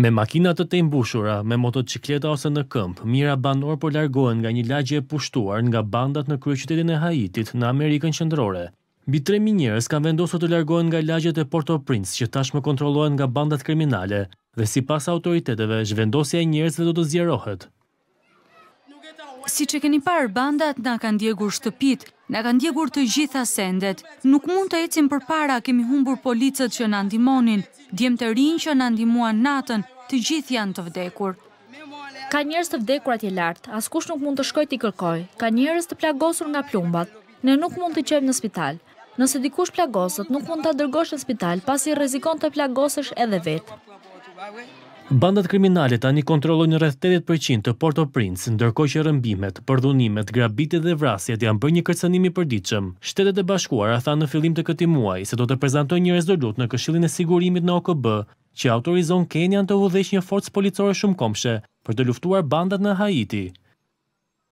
Me makinat të tej mbushura, me motocikleta ose në këmp, mira banor po largohen nga një lagje e pushtuar nga bandat në kryeqytetin e Haitit në Amerikën Qendrore. Mbi 3000 njerëz kanë vendosur të largohen nga lagjet e Port-au-Prince, që tashmë kontrollohen nga bandat kriminale, dhe sipas autoriteteve, zhvendosja e njerëzve do të zjerohet. Si që keni parë, bandat nga kanë djegur shtëpit, nga kanë djegur të gjitha sendet. Nuk mund të ecim për para, kemi humbur policët që në andimonin, djemë të rinë që në andimuan natën, të gjithë janë të vdekur. Ka njërës të vdekur atje lartë, askush nuk mund të shkoj t'i kërkoj, ka njërës të plagosur nga plumbat, ne nuk mund të qëjmë në spital. Nëse dikush plagosët, nuk mund të dërgosh në spital, pasi rezikon të plagosësh edhe vetë. Bandat kriminalit tani kontrollojnë rreth 80% të Port-au-Prince, ndërkohë që rrëmbimet, përdhunimet, grabitjet dhe vrasjet janë bërë një kërcënim i përditshëm. Shtetet e Bashkuara thanë në fillim të këtij muaji se do të prezantojnë një rezolutë në Këshillin e Sigurimit në OKB, që autorizon Kenian të udhëheqë një forcë policore shumë kompse për të luftuar bandat në Haiti.